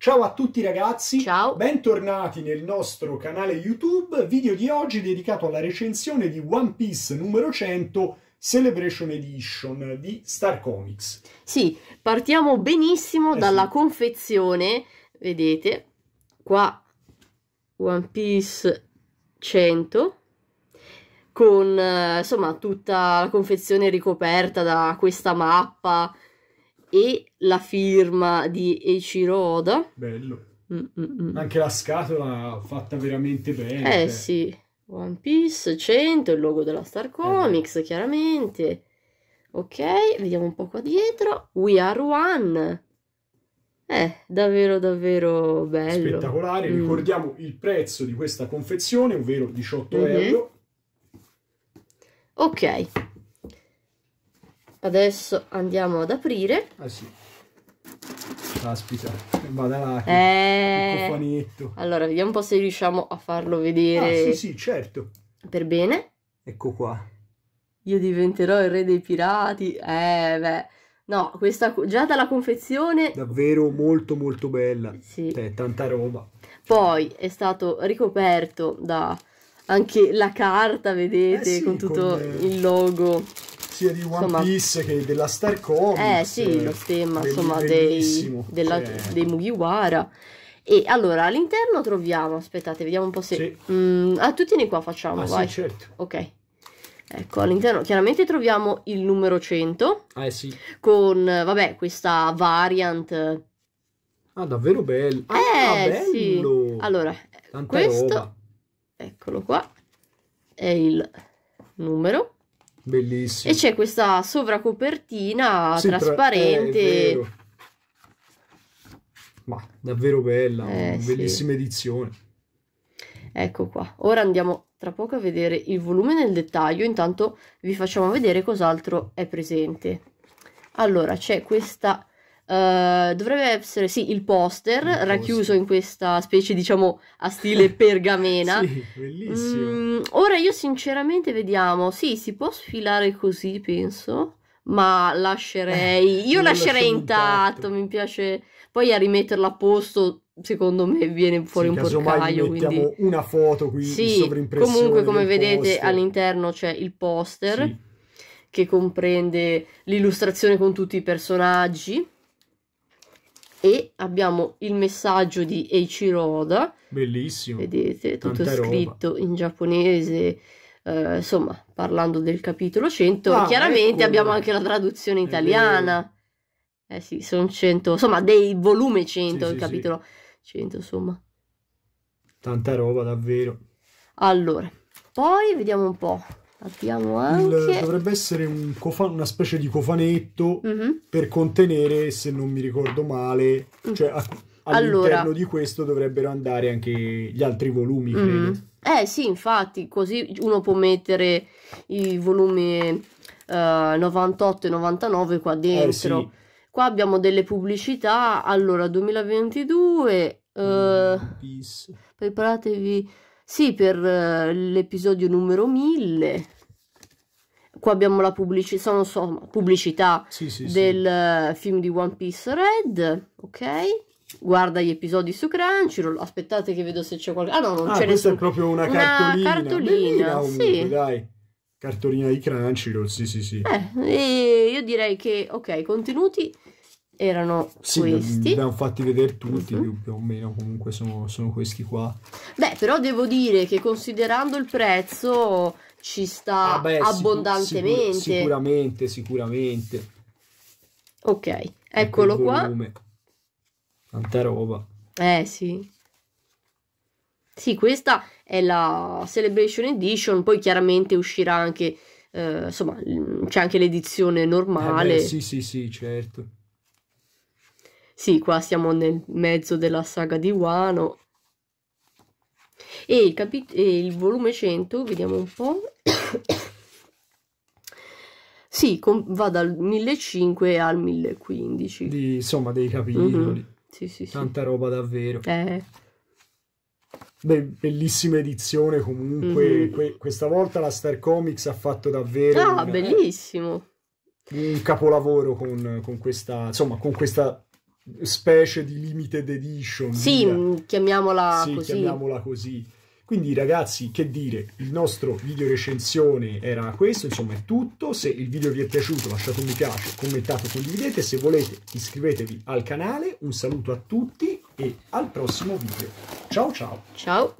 Ciao a tutti ragazzi, Ciao. bentornati nel nostro canale YouTube, video di oggi dedicato alla recensione di One Piece numero 100 Celebration Edition di Star Comics. Sì, partiamo benissimo eh, dalla sì. confezione, vedete, qua One Piece 100 con eh, insomma tutta la confezione ricoperta da questa mappa e la firma di Eiichiro Oda. Bello. mm mm, mm. Anche la scatola fatta veramente bene. Eh beh. Cioè. sì, One Piece 100, il logo della Star eh, Comics eh. chiaramente. Ok, vediamo un po' qua dietro. We Are One. Eh, davvero davvero bello. Spettacolare, mm. ricordiamo il prezzo di questa confezione, ovvero 18 mm-hmm. euro. Ok, adesso andiamo ad aprire ah sì caspita vada là eh... allora vediamo un po' se riusciamo a farlo vedere ah sì sì certo per bene ecco qua io diventerò il re dei pirati eh beh No, questa già dalla confezione... Davvero molto molto bella. Sì. Tè, cioè, tanta roba. Poi è stato ricoperto da anche la carta, vedete, eh sì, con tutto con... Eh, il logo sia di One insomma, Piece che della Star Comics. Eh sì, eh, lo stemma insomma, dei, della, eh. dei Mugiwara. E allora all'interno troviamo, aspettate, vediamo un po' se... Sì. Mm, ah, tu tieni qua, facciamo, ah, vai. Sì, certo. Ok. Ecco, all'interno chiaramente troviamo il numero 100. Ah, eh sì. Con, vabbè, questa variant. Ah, davvero bello. Ah, eh, ah, bello. Sì. Allora, Tanta questo... Roba. Eccolo qua. È il numero. Bellissimo. E c'è questa sovracopertina sì, trasparente. Tra... Eh, Ma davvero bella, eh, bellissima sì. edizione. Ecco qua. Ora andiamo tra poco a vedere il volume nel dettaglio, intanto vi facciamo vedere cos'altro è presente. Allora, c'è questa eh, dovrebbe essere, sì, il poster il racchiuso in questa specie, diciamo, a stile pergamena. sì, bellissimo. Mm, ora io sinceramente vediamo, sì, si può sfilare così, penso, ma lascerei, io lascerei intatto, mi piace. Poi a rimetterlo a posto, secondo me, viene fuori sì, un porcaio. Quindi una foto qui sì, Comunque, come vedete, poster. all'interno c'è il poster. Sì. Che comprende l'illustrazione con tutti i personaggi, e abbiamo il messaggio di Eiichiro Oda. Bellissimo. Vedete, tutto Tanta scritto roba. in giapponese. Eh, insomma, parlando del capitolo 100, ah, chiaramente ecco. abbiamo anche la traduzione italiana. Eh sì, sono 100, insomma, dei volume 100, sì, il sì, capitolo sì. 100, insomma. Tanta roba, davvero. Allora, poi vediamo un po'. Abbiamo anche... Il, dovrebbe essere un cofano, una specie di cofanetto mm -hmm. per contenere, se non mi ricordo male, mm. cioè all'interno allora... di questo dovrebbero andare anche gli altri volumi, mm -hmm. Eh sì, infatti, così uno può mettere i volumi uh, eh, 98 e 99 qua eh, dentro. Eh, sì. Qua abbiamo delle pubblicità, allora 2022... Uh, mm, preparatevi sì, per eh, l'episodio numero 1000. Qua abbiamo la pubblicità, non so, pubblicità sì, sì, del sì. Eh, film di One Piece Red, ok? Guarda gli episodi su Crunchyroll, aspettate che vedo se c'è qualcosa. Ah no, non ah, c'è nessuno. è proprio una, una cartolina. cartolina, comunque, sì. dai cartolina di Crunchyroll, sì sì sì. Eh, io direi che, ok, contenuti erano sì, questi. Li abbiamo fatti vedere tutti uh -huh. più, più, o meno, comunque sono, sono, questi qua. Beh, però devo dire che considerando il prezzo ci sta ah beh, abbondantemente. Sicur sicuramente, sicuramente. Ok, eccolo qua. Tanta roba. Eh sì. Sì, questa è la Celebration Edition, poi chiaramente uscirà anche, eh, insomma, c'è anche l'edizione normale. Eh beh, sì, sì, sì, certo. Sì, qua siamo nel mezzo della saga di Wano. E il, capit- e il volume 100, vediamo un po'. sì, va dal 1005 al 1015. Di, insomma, dei capitoli. Mm-hmm. Sì, sì, sì. Tanta roba davvero. Eh. Beh, bellissima edizione comunque. Mm-hmm. Que- questa volta la Star Comics ha fatto davvero... Ah, una, bellissimo! Un capolavoro con, con questa... Insomma, con questa specie di limited edition. Sì, via. Mm, chiamiamola sì, così. Chiamiamola così. Quindi ragazzi, che dire, il nostro video recensione era questo, insomma è tutto, se il video vi è piaciuto lasciate un mi piace, commentate, condividete, se volete iscrivetevi al canale, un saluto a tutti e al prossimo video. Ciao ciao! Ciao!